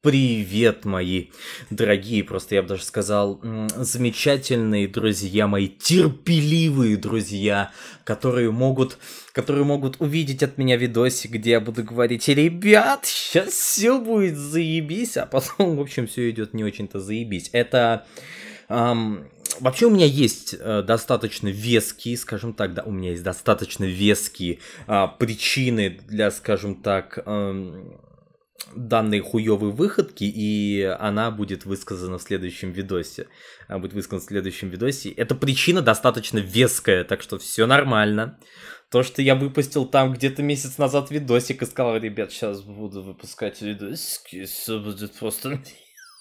Привет, мои дорогие, просто я бы даже сказал, замечательные друзья мои, терпеливые друзья, которые могут, которые могут увидеть от меня видосик, где я буду говорить, ребят, сейчас все будет заебись, а потом, в общем, все идет не очень-то заебись. Это эм, вообще у меня есть э, достаточно веские, скажем так, да, у меня есть достаточно веские э, причины для, скажем так, э, данной хуёвой выходки, и она будет высказана в следующем видосе. Она будет высказана в следующем видосе. Эта причина достаточно веская, так что все нормально. То, что я выпустил там где-то месяц назад видосик и сказал, ребят, сейчас буду выпускать видосики, все будет просто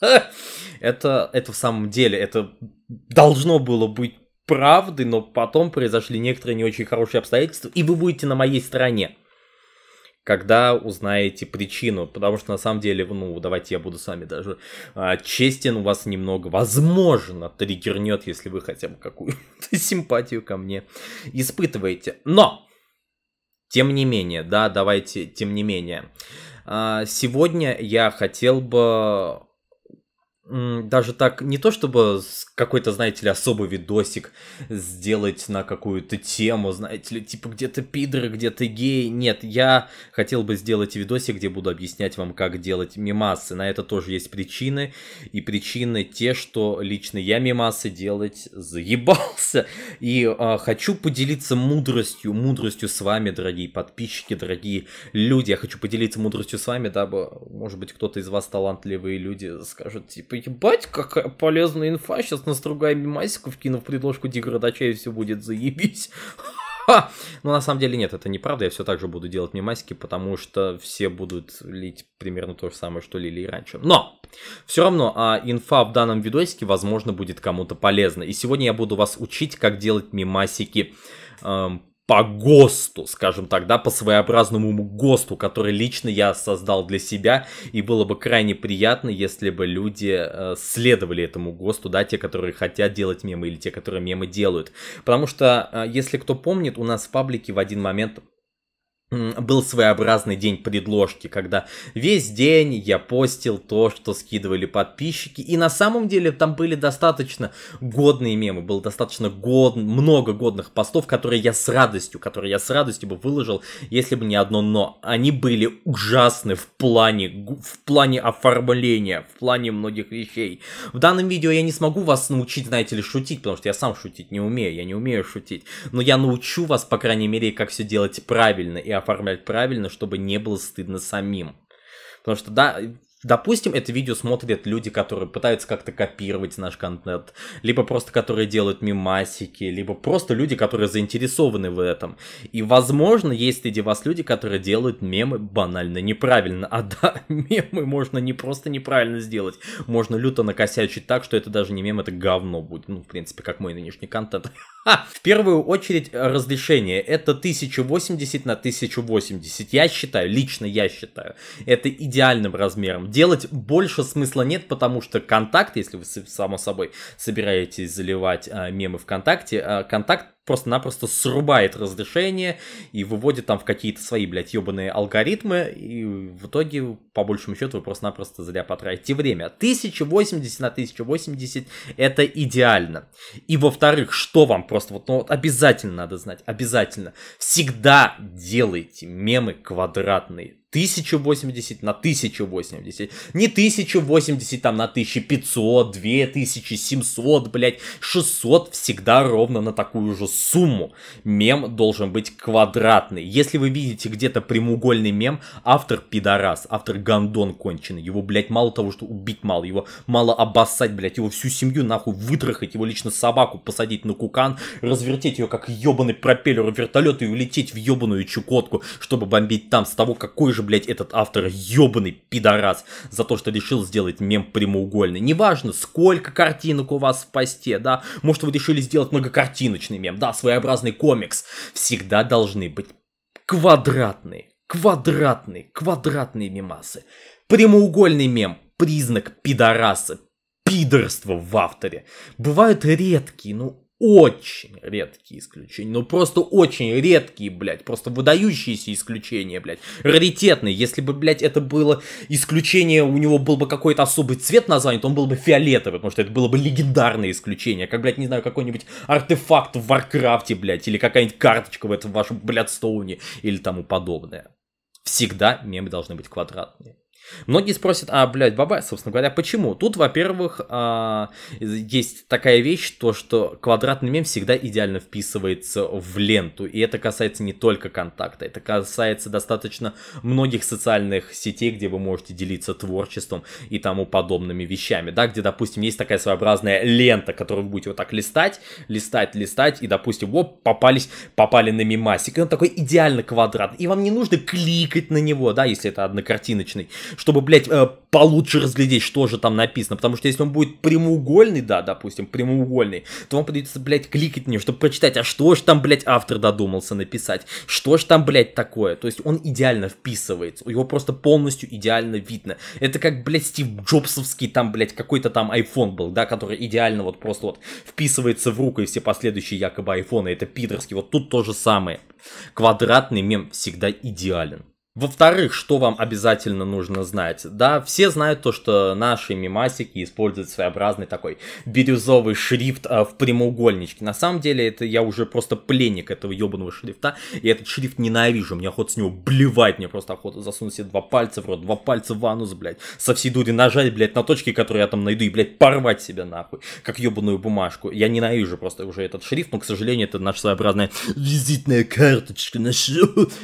это, это в самом деле, это должно было быть правдой, но потом произошли некоторые не очень хорошие обстоятельства, и вы будете на моей стороне, когда узнаете причину, потому что на самом деле, ну, давайте я буду с вами даже а, честен, у вас немного, возможно, триггернет, если вы хотя бы какую-то симпатию ко мне испытываете, но... Тем не менее, да, давайте, тем не менее. А, сегодня я хотел бы даже так, не то чтобы какой-то, знаете ли, особый видосик сделать на какую-то тему, знаете ли, типа где-то пидры где-то гей. Нет, я хотел бы сделать видосик, где буду объяснять вам, как делать мимасы. На это тоже есть причины. И причины те, что лично я мимасы делать заебался. И э, хочу поделиться мудростью, мудростью с вами, дорогие подписчики, дорогие люди. Я хочу поделиться мудростью с вами, дабы, может быть, кто-то из вас талантливые люди скажет, типа, что ебать, какая полезная инфа, сейчас настругай мемасиков, кину в предложку деградача и все будет заебись. Но на самом деле нет, это неправда, я все так же буду делать мемасики, потому что все будут лить примерно то же самое, что лили и раньше. Но! Все равно, а инфа в данном видосике, возможно, будет кому-то полезна. И сегодня я буду вас учить, как делать мемасики эм, по ГОСТу, скажем так, да, по своеобразному ГОСТу, который лично я создал для себя, и было бы крайне приятно, если бы люди э, следовали этому ГОСТу, да, те, которые хотят делать мемы или те, которые мемы делают. Потому что, э, если кто помнит, у нас в паблике в один момент был своеобразный день предложки, когда весь день я постил то, что скидывали подписчики, и на самом деле там были достаточно годные мемы, было достаточно год, много годных постов, которые я с радостью, которые я с радостью бы выложил, если бы не одно но. Они были ужасны в плане, в плане оформления, в плане многих вещей. В данном видео я не смогу вас научить, знаете ли, шутить, потому что я сам шутить не умею, я не умею шутить, но я научу вас, по крайней мере, как все делать правильно и оформлять правильно, чтобы не было стыдно самим. Потому что, да, Допустим, это видео смотрят люди, которые пытаются как-то копировать наш контент, либо просто которые делают мимасики, либо просто люди, которые заинтересованы в этом. И, возможно, есть среди вас люди, которые делают мемы банально неправильно. А да, мемы можно не просто неправильно сделать, можно люто накосячить так, что это даже не мем, это говно будет. Ну, в принципе, как мой нынешний контент. А, в первую очередь э, разрешение. Это 1080 на 1080. Я считаю, лично я считаю, это идеальным размером делать больше смысла нет, потому что контакт, если вы, само собой, собираетесь заливать а, мемы ВКонтакте, а, контакт просто-напросто срубает разрешение и выводит там в какие-то свои, блядь, ебаные алгоритмы, и в итоге, по большему счету, вы просто-напросто зря потратите время. 1080 на 1080 это идеально. И во-вторых, что вам просто вот, ну вот обязательно надо знать, обязательно. Всегда делайте мемы квадратные. 1080 на 1080. Не 1080 там на 1500, 2700, блядь, 600 всегда ровно на такую же сумму. Мем должен быть квадратный. Если вы видите где-то прямоугольный мем, автор пидорас, автор гандон конченый. Его, блядь, мало того, что убить мало, его мало обоссать, блядь, его всю семью нахуй вытрахать, его лично собаку посадить на кукан, развертеть ее как ебаный пропеллер вертолета и улететь в ебаную Чукотку, чтобы бомбить там с того, какой же, блядь, этот автор ебаный пидорас за то, что решил сделать мем прямоугольный. Неважно, сколько картинок у вас в посте, да, может вы решили сделать многокартиночный мем, да, да, своеобразный комикс, всегда должны быть квадратные, квадратные, квадратные мемасы. Прямоугольный мем – признак пидораса, пидорство в авторе. Бывают редкие, ну очень редкие исключения. Ну, просто очень редкие, блядь. Просто выдающиеся исключения, блядь. Раритетные. Если бы, блядь, это было исключение, у него был бы какой-то особый цвет названия, то он был бы фиолетовый, потому что это было бы легендарное исключение. Как, блядь, не знаю, какой-нибудь артефакт в Варкрафте, блядь, или какая-нибудь карточка в этом вашем блядстоуне или тому подобное. Всегда мемы должны быть квадратные. Многие спросят, а, блядь, баба, собственно говоря, почему? Тут, во-первых, а, есть такая вещь, то, что квадратный мем всегда идеально вписывается в ленту, и это касается не только контакта, это касается достаточно многих социальных сетей, где вы можете делиться творчеством и тому подобными вещами, да, где, допустим, есть такая своеобразная лента, которую вы будете вот так листать, листать, листать, и, допустим, вот, попались, попали на мемасик, и он такой идеально квадрат, и вам не нужно кликать на него, да, если это однокартиночный, чтобы, блядь, э, получше разглядеть, что же там написано. Потому что если он будет прямоугольный, да, допустим, прямоугольный, то вам придется, блядь, кликать на него, чтобы прочитать, а что же там, блядь, автор додумался написать, что же там, блядь, такое. То есть он идеально вписывается, его просто полностью идеально видно. Это как, блядь, Стив Джобсовский, там, блядь, какой-то там iPhone был, да, который идеально вот просто вот вписывается в руку и все последующие якобы айфоны. Это пидорский. Вот тут то же самое. Квадратный мем всегда идеален. Во-вторых, что вам обязательно нужно знать? Да, все знают то, что наши мимасики используют своеобразный такой бирюзовый шрифт а, в прямоугольничке. На самом деле, это я уже просто пленник этого ебаного шрифта. и этот шрифт ненавижу, мне охота с него блевать, мне просто охота засунуть себе два пальца в рот, два пальца в анус, блядь, со всей дури нажать, блядь, на точки, которые я там найду, и, блядь, порвать себе, нахуй, как ебаную бумажку. Я ненавижу просто уже этот шрифт, но, к сожалению, это наша своеобразная визитная карточка, наша,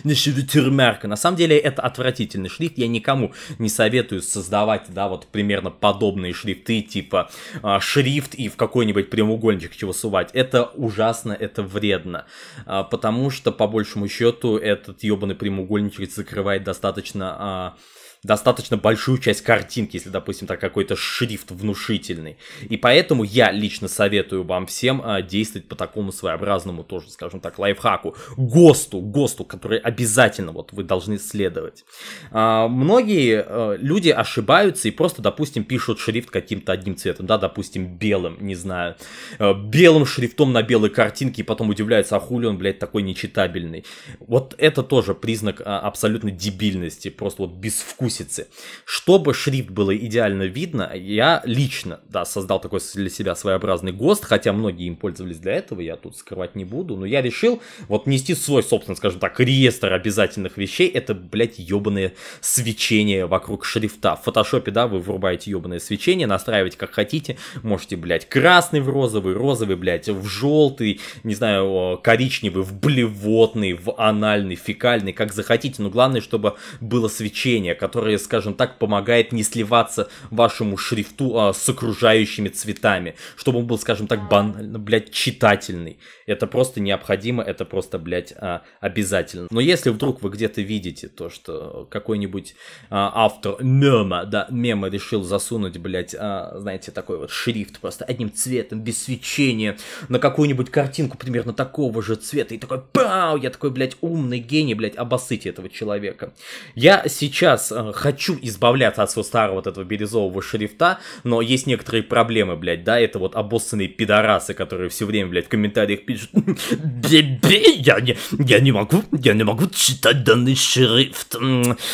наша ветермерка. На самом деле, деле это отвратительный шрифт, я никому не советую создавать, да, вот примерно подобные шрифты, типа э, шрифт и в какой-нибудь прямоугольничек чего сувать. Это ужасно, это вредно, э, потому что, по большему счету, этот ебаный прямоугольничек закрывает достаточно... Э, достаточно большую часть картинки, если, допустим, так какой-то шрифт внушительный. И поэтому я лично советую вам всем а, действовать по такому своеобразному тоже, скажем так, лайфхаку, ГОСТу, ГОСТу, который обязательно вот вы должны следовать. А, многие а, люди ошибаются и просто, допустим, пишут шрифт каким-то одним цветом, да, допустим, белым, не знаю, белым шрифтом на белой картинке и потом удивляются, а хули он, блядь, такой нечитабельный. Вот это тоже признак абсолютно дебильности, просто вот безвкусный гусицы. Чтобы шрифт было идеально видно, я лично, да, создал такой для себя своеобразный ГОСТ, хотя многие им пользовались для этого, я тут скрывать не буду, но я решил вот нести свой, собственно, скажем так, реестр обязательных вещей, это, блядь, ебаное свечение вокруг шрифта. В фотошопе, да, вы врубаете ебаное свечение, настраивать как хотите, можете, блядь, красный в розовый, розовый, блядь, в желтый, не знаю, коричневый, в блевотный, в анальный, фекальный, как захотите, но главное, чтобы было свечение, которое который, скажем так, помогает не сливаться вашему шрифту а, с окружающими цветами, чтобы он был, скажем так, банально, блядь, читательный. Это просто необходимо, это просто, блядь, а, обязательно. Но если вдруг вы где-то видите то, что какой-нибудь а, автор мема, да, мема решил засунуть, блядь, а, знаете, такой вот шрифт просто одним цветом, без свечения, на какую-нибудь картинку примерно такого же цвета, и такой, пау, я такой, блядь, умный гений, блядь, обосыть этого человека. Я сейчас а, хочу избавляться от своего старого вот этого бирюзового шрифта, но есть некоторые проблемы, блядь, да, это вот обоссанные пидорасы, которые все время, блядь, в комментариях пишут, бебе, я не, я не могу, я не могу читать данный шрифт,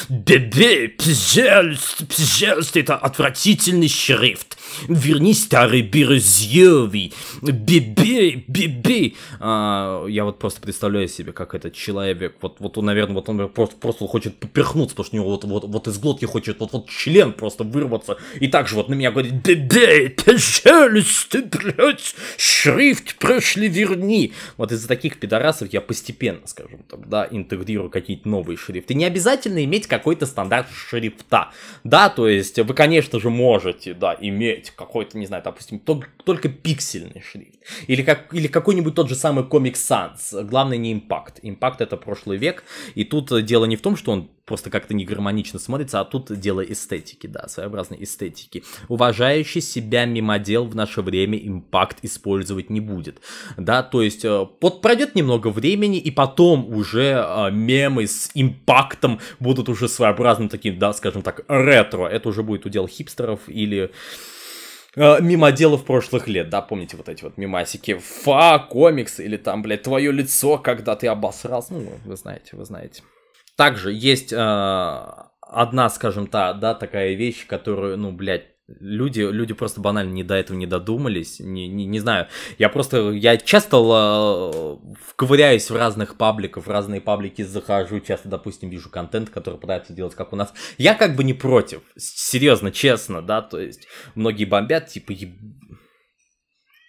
бебе, пожалуйста, пожалуйста, это отвратительный шрифт, верни старый бирюзьевый, бебе, бебе, а, я вот просто представляю себе, как этот человек, вот, вот он, наверное, вот он просто, просто хочет поперхнуться, потому что у него вот, вот, вот из глотки хочет вот, вот член просто вырваться. И также вот на меня говорит, бебей, пожалуйста, блядь, шрифт прошли верни. Вот из-за таких пидорасов я постепенно, скажем так, да, интегрирую какие-то новые шрифты. Не обязательно иметь какой-то стандарт шрифта. Да, то есть вы, конечно же, можете, да, иметь какой-то, не знаю, допустим, только только пиксельный шрифт. Или, как, или какой-нибудь тот же самый Comic Sans. Главное не импакт. Импакт это прошлый век. И тут э, дело не в том, что он просто как-то не гармонично смотрится, а тут дело эстетики, да, своеобразной эстетики. Уважающий себя мимодел в наше время импакт использовать не будет, да, то есть э, вот пройдет немного времени, и потом уже э, мемы с импактом будут уже своеобразным таким, да, скажем так, ретро, это уже будет удел хипстеров или Э, мимо дела в прошлых лет, да, помните вот эти вот мимасики, фа, комикс, или там, блядь, твое лицо, когда ты обосрался, ну, вы знаете, вы знаете. Также есть э, одна, скажем так, да, такая вещь, которую, ну, блядь, Люди, люди просто банально не до этого не додумались, не, не, не знаю. Я просто, я часто л- э, ковыряюсь в разных пабликах, в разные паблики захожу, часто, допустим, вижу контент, который пытаются делать, как у нас. Я как бы не против, серьезно, честно, да, то есть многие бомбят, типа, еб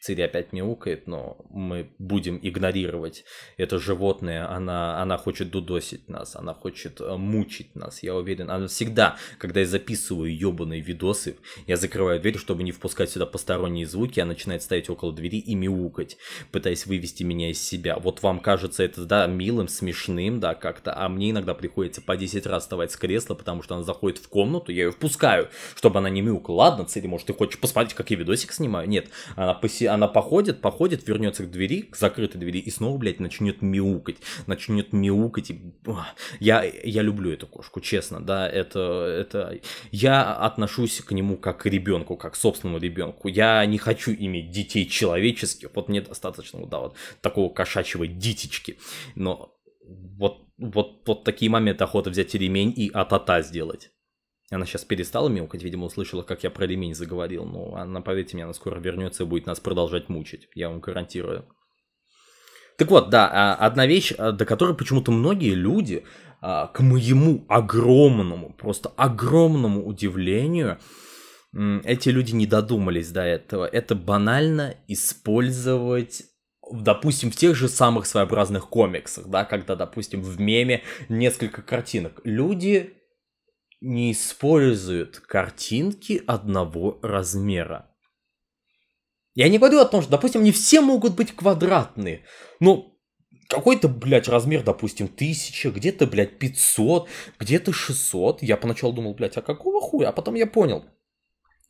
Цири опять мяукает, но мы будем игнорировать это животное. Она, она хочет дудосить нас, она хочет э, мучить нас, я уверен. Она всегда, когда я записываю ебаные видосы, я закрываю дверь, чтобы не впускать сюда посторонние звуки, она начинает стоять около двери и мяукать, пытаясь вывести меня из себя. Вот вам кажется это, да, милым, смешным, да, как-то, а мне иногда приходится по 10 раз вставать с кресла, потому что она заходит в комнату, я ее впускаю, чтобы она не мяукала. Ладно, Цири, может, ты хочешь посмотреть, как я видосик снимаю? Нет, она, поси она походит, походит, вернется к двери, к закрытой двери, и снова, блядь, начнет мяукать. Начнет мяукать. И... Я, я люблю эту кошку, честно, да, это, это... Я отношусь к нему как к ребенку, как к собственному ребенку. Я не хочу иметь детей человеческих, вот мне достаточно, да, вот такого кошачьего дитечки. Но вот, вот, вот такие моменты охота взять ремень и атата сделать. Она сейчас перестала мяукать, видимо, услышала, как я про ремень заговорил. Ну, она, поверьте мне, она скоро вернется и будет нас продолжать мучить. Я вам гарантирую. Так вот, да, а, одна вещь, а, до которой почему-то многие люди, а, к моему огромному, просто огромному удивлению, эти люди не додумались до этого. Это банально использовать допустим, в тех же самых своеобразных комиксах, да, когда, допустим, в меме несколько картинок. Люди не используют картинки одного размера. Я не говорю о том, что, допустим, не все могут быть квадратные, но какой-то, блядь, размер, допустим, 1000, где-то, блядь, 500, где-то 600. Я поначалу думал, блядь, а какого хуя? А потом я понял –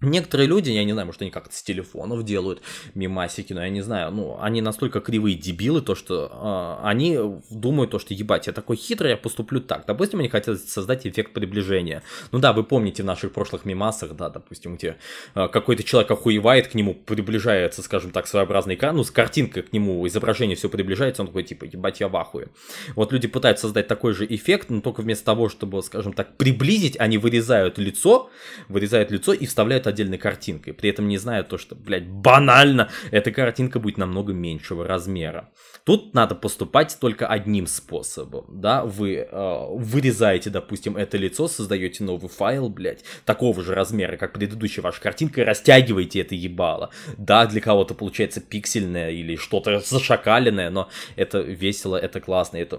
Некоторые люди, я не знаю, может они как-то с телефонов делают мимасики, но я не знаю, ну, они настолько кривые дебилы, то что э, они думают то, что ебать, я такой хитрый, я поступлю так. Допустим, они хотят создать эффект приближения. Ну да, вы помните в наших прошлых мимасах, да, допустим, где э, какой-то человек охуевает, к нему приближается, скажем так, своеобразный экран, ну, с картинкой к нему изображение все приближается, он такой типа, ебать, я в ахуе. Вот люди пытаются создать такой же эффект, но только вместо того, чтобы, скажем так, приблизить, они вырезают лицо, вырезают лицо и вставляют отдельной картинкой, при этом не зная то, что, блядь, банально, эта картинка будет намного меньшего размера. Тут надо поступать только одним способом, да, вы э, вырезаете, допустим, это лицо, создаете новый файл, блядь, такого же размера, как предыдущая ваша картинка, и растягиваете это ебало. Да, для кого-то получается пиксельное или что-то зашакаленное, но это весело, это классно, это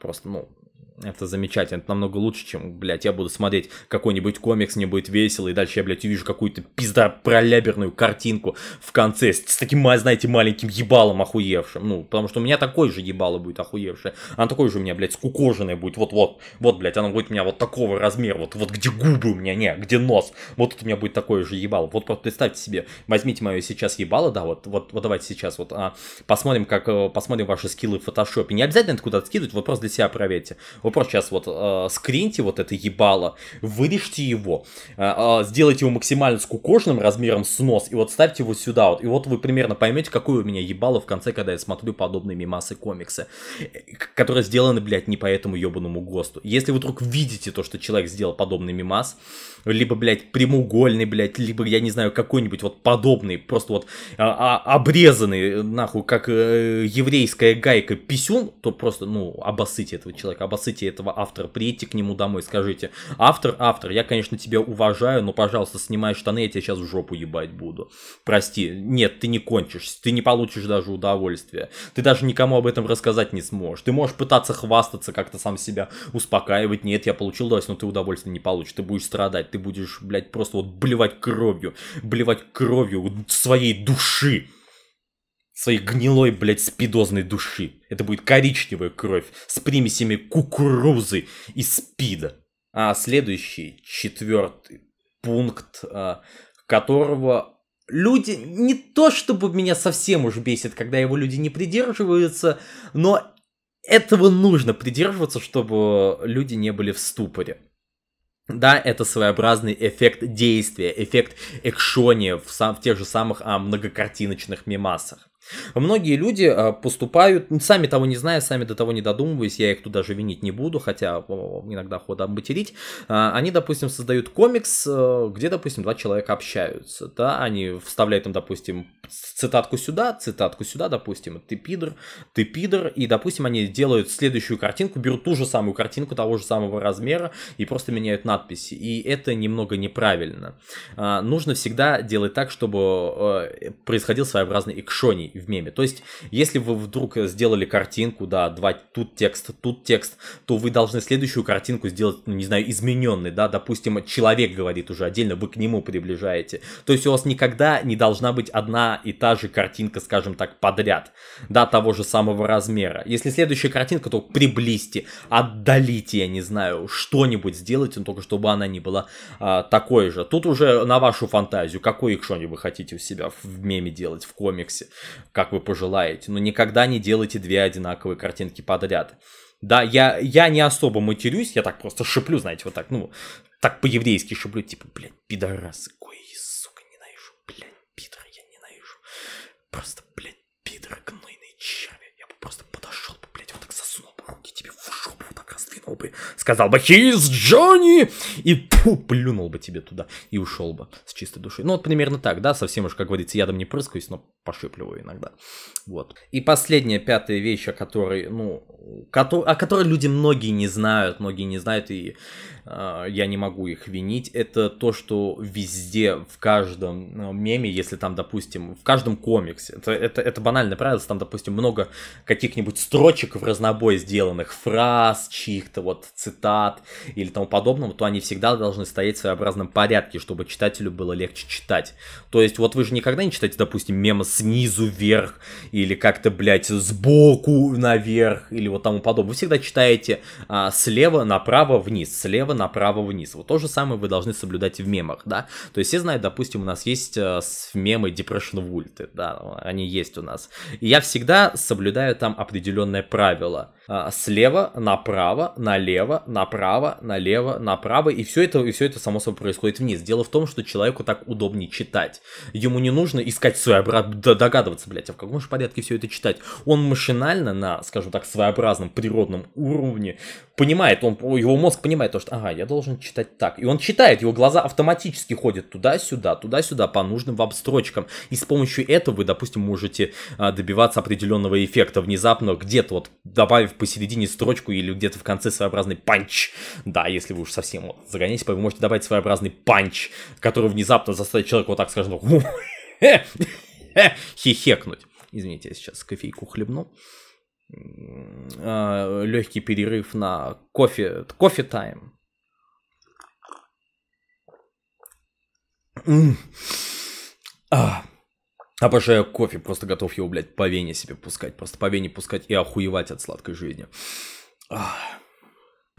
просто, ну, это замечательно, это намного лучше, чем, блядь, я буду смотреть какой-нибудь комикс, мне будет весело, и дальше я, блядь, увижу какую-то пизда проляберную картинку в конце с, с таким, знаете, маленьким ебалом охуевшим, ну, потому что у меня такой же ебало будет охуевшее, оно такой же у меня, блядь, скукоженное будет, вот-вот, вот, блядь, оно будет у меня вот такого размера, вот, вот где губы у меня, не, где нос, вот тут у меня будет такое же ебало, вот представьте себе, возьмите мое сейчас ебало, да, вот, вот, вот давайте сейчас вот а, посмотрим, как, э, посмотрим ваши скиллы в фотошопе, не обязательно это куда-то скидывать, вот просто для себя проверьте, вы просто сейчас вот э, скриньте вот это ебало, вырежьте его, э, э, сделайте его максимально скукожным размером с нос, и вот ставьте его сюда вот. И вот вы примерно поймете, какое у меня ебало в конце, когда я смотрю подобные мимасы комиксы, э, которые сделаны, блядь, не по этому ебаному ГОСТу. Если вы вдруг видите то, что человек сделал подобный мимас, либо, блядь, прямоугольный, блядь, либо, я не знаю, какой-нибудь вот подобный, просто вот а, а, обрезанный, э, нахуй, как э, еврейская гайка писюн, то просто, ну, обоссыть этого человека, обоссыть Спросите этого автора, приедьте к нему домой, скажите, автор, автор, я, конечно, тебя уважаю, но, пожалуйста, снимай штаны, я тебя сейчас в жопу ебать буду. Прости, нет, ты не кончишь, ты не получишь даже удовольствия. Ты даже никому об этом рассказать не сможешь. Ты можешь пытаться хвастаться, как-то сам себя успокаивать. Нет, я получил удовольствие, но ты удовольствие не получишь. Ты будешь страдать, ты будешь, блядь, просто вот блевать кровью, блевать кровью своей души своей гнилой, блядь, спидозной души. Это будет коричневая кровь с примесями кукурузы и спида. А следующий, четвертый пункт, а, которого люди не то чтобы меня совсем уж бесит, когда его люди не придерживаются, но этого нужно придерживаться, чтобы люди не были в ступоре. Да, это своеобразный эффект действия, эффект экшония в, сам, в тех же самых а, многокартиночных мемасах. Многие люди а, поступают, сами того не зная, сами до того не додумываясь, я их тут даже винить не буду, хотя иногда хода материть. А, они, допустим, создают комикс, э, где, допустим, два человека общаются, да, они вставляют им, допустим, цитатку сюда, цитатку сюда, допустим, ты пидор, ты пидор, и, допустим, они делают следующую картинку, берут ту же самую картинку того же самого размера и просто меняют надписи, и это немного неправильно. А, нужно всегда делать так, чтобы э, происходил своеобразный экшоний, в меме. То есть, если вы вдруг сделали картинку, да, два, тут текст, тут текст, то вы должны следующую картинку сделать, ну, не знаю, измененный, да, допустим, человек говорит уже отдельно, вы к нему приближаете. То есть, у вас никогда не должна быть одна и та же картинка, скажем так, подряд, да, того же самого размера. Если следующая картинка, то приблизьте, отдалите, я не знаю, что-нибудь сделайте, но только чтобы она не была а, такой же. Тут уже на вашу фантазию, какой экшон вы хотите у себя в меме делать, в комиксе как вы пожелаете, но никогда не делайте две одинаковые картинки подряд. Да, я, я не особо матерюсь, я так просто шиплю, знаете, вот так, ну, так по-еврейски шиплю, типа, блядь, пидорасы, кое сука, ненавижу, блядь, пидор, я ненавижу. Просто, блядь, попы. Сказал бы «He's Джонни!» и пу, плюнул бы тебе туда и ушел бы с чистой душой Ну вот примерно так, да, совсем уж, как говорится, ядом не прыскаюсь, но пошипливаю иногда. Вот. И последняя, пятая вещь, о которой, ну, о которой люди многие не знают, многие не знают, и э, я не могу их винить, это то, что везде, в каждом а, меме, если там, допустим, в каждом комиксе, это, это, это банальное правило, там, допустим, много каких-нибудь строчек в разнобой сделанных, фраз чьих-то, вот цитат или тому подобного, то они всегда должны стоять в своеобразном порядке, чтобы читателю было легче читать. То есть вот вы же никогда не читаете, допустим, мема снизу вверх или как-то, блядь, сбоку наверх или вот тому подобное. Вы всегда читаете а, слева направо вниз, слева направо вниз. Вот то же самое вы должны соблюдать в мемах, да. То есть все знают, допустим, у нас есть а, мемы Depression Вульты, да, они есть у нас. И я всегда соблюдаю там определенное правило. А, слева направо, на налево, направо, налево, направо, и все это, и все это само собой происходит вниз. Дело в том, что человеку так удобнее читать. Ему не нужно искать своеобраз, догадываться, блядь, а в каком же порядке все это читать. Он машинально на, скажем так, своеобразном природном уровне понимает, он, его мозг понимает то, что, ага, я должен читать так. И он читает, его глаза автоматически ходят туда-сюда, туда-сюда по нужным вам строчкам. И с помощью этого вы, допустим, можете а, добиваться определенного эффекта внезапно, где-то вот добавив посередине строчку или где-то в конце своеобразный панч. Да, если вы уж совсем вот, загоняете, вы можете добавить своеобразный панч, который внезапно заставит человека вот так, скажем, хихекнуть. Извините, я сейчас кофейку хлебну. А, Легкий перерыв на кофе, кофе тайм. А, обожаю кофе, просто готов его, блядь, по вене себе пускать. Просто по вене пускать и охуевать от сладкой жизни. Ах.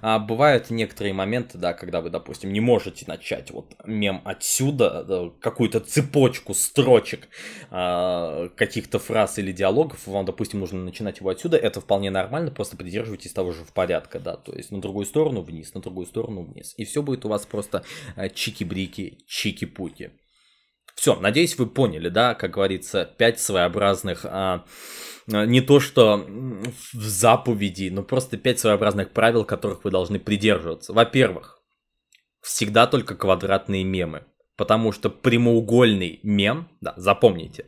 А бывают некоторые моменты, да, когда вы, допустим, не можете начать вот мем отсюда, какую-то цепочку строчек э, каких-то фраз или диалогов, вам, допустим, нужно начинать его отсюда, это вполне нормально, просто придерживайтесь того же в порядка, да, то есть на другую сторону вниз, на другую сторону вниз, и все будет у вас просто а, чики-брики, чики-пуки. Все, надеюсь, вы поняли, да, как говорится, пять своеобразных, а, а не то что в заповеди, но просто пять своеобразных правил, которых вы должны придерживаться. Во-первых, всегда только квадратные мемы, потому что прямоугольный мем, да, запомните,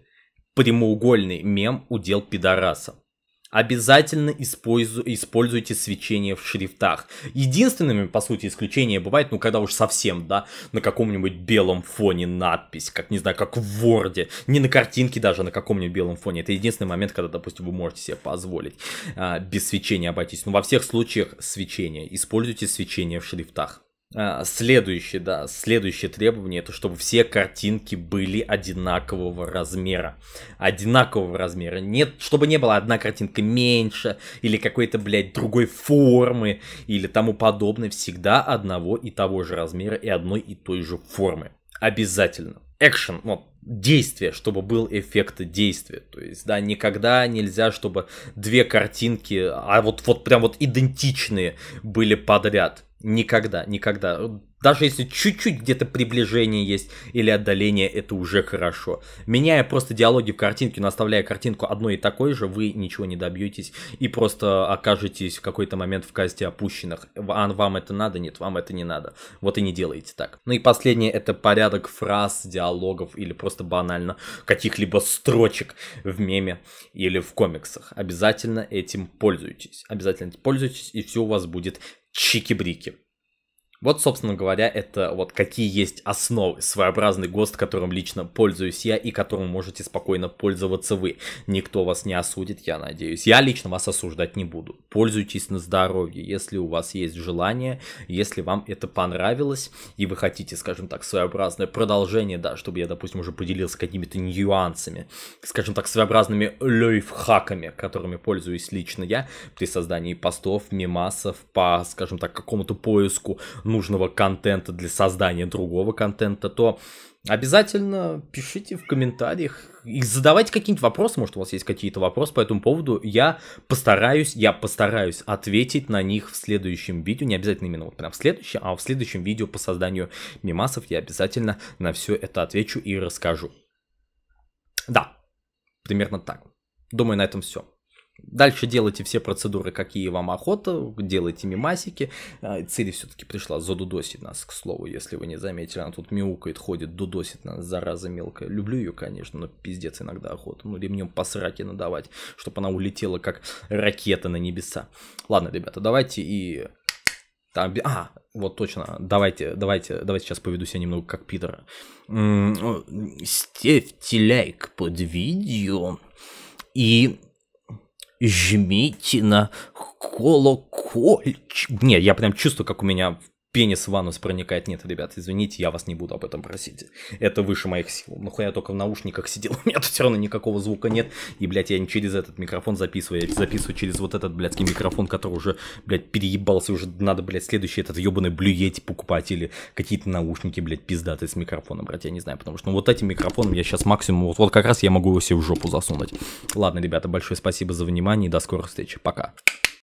прямоугольный мем удел пидораса. Обязательно использу, используйте свечение в шрифтах. Единственными, по сути, исключения бывает, ну, когда уж совсем, да, на каком-нибудь белом фоне надпись, как, не знаю, как в Word, не на картинке даже, а на каком-нибудь белом фоне. Это единственный момент, когда, допустим, вы можете себе позволить а, без свечения обойтись. Но во всех случаях свечение. Используйте свечение в шрифтах. А, следующее, да, следующее требование это чтобы все картинки были одинакового размера. Одинакового размера. Нет, чтобы не было одна картинка меньше или какой-то, блядь, другой формы или тому подобное. Всегда одного и того же размера и одной и той же формы. Обязательно. Экшен, вот действие, чтобы был эффект действия. То есть, да, никогда нельзя, чтобы две картинки, а вот, вот прям вот идентичные были подряд. Никогда, никогда даже если чуть-чуть где-то приближение есть или отдаление, это уже хорошо. Меняя просто диалоги в картинке, но оставляя картинку одной и такой же, вы ничего не добьетесь и просто окажетесь в какой-то момент в касте опущенных. А вам это надо? Нет, вам это не надо. Вот и не делайте так. Ну и последнее, это порядок фраз, диалогов или просто банально каких-либо строчек в меме или в комиксах. Обязательно этим пользуйтесь. Обязательно этим пользуйтесь, и все у вас будет чики-брики. Вот, собственно говоря, это вот какие есть основы, своеобразный ГОСТ, которым лично пользуюсь я и которым можете спокойно пользоваться вы. Никто вас не осудит, я надеюсь. Я лично вас осуждать не буду. Пользуйтесь на здоровье, если у вас есть желание, если вам это понравилось и вы хотите, скажем так, своеобразное продолжение, да, чтобы я, допустим, уже поделился какими-то нюансами, скажем так, своеобразными лайфхаками, которыми пользуюсь лично я при создании постов, мемасов, по, скажем так, какому-то поиску, нужного контента для создания другого контента, то обязательно пишите в комментариях и задавайте какие-нибудь вопросы, может у вас есть какие-то вопросы по этому поводу, я постараюсь, я постараюсь ответить на них в следующем видео, не обязательно именно вот прям в следующем, а в следующем видео по созданию мимасов я обязательно на все это отвечу и расскажу. Да, примерно так. Думаю, на этом все. Дальше делайте все процедуры, какие вам охота, делайте мимасики. А, цель все-таки пришла задудосить нас, к слову, если вы не заметили. Она тут мяукает, ходит, дудосит нас, зараза мелкая. Люблю ее, конечно, но пиздец иногда охота. Ну, ремнем по сраке надавать, чтобы она улетела, как ракета на небеса. Ладно, ребята, давайте и там, а, вот точно, давайте, давайте, давайте сейчас поведу себя немного как Питера. Ставьте лайк под видео и жмите на колокольчик. Не, я прям чувствую, как у меня пенис в ванус проникает. Нет, ребят, извините, я вас не буду об этом просить. Это выше моих сил. Ну я только в наушниках сидел, у меня тут все равно никакого звука нет. И, блядь, я не через этот микрофон записываю, я записываю через вот этот, блядский микрофон, который уже, блядь, переебался, уже надо, блядь, следующий этот ебаный блюете покупать или какие-то наушники, блядь, пиздатые с микрофоном, брать, я не знаю, потому что, ну, вот этим микрофоном я сейчас максимум, вот, вот как раз я могу его себе в жопу засунуть. Ладно, ребята, большое спасибо за внимание и до скорых встреч. Пока.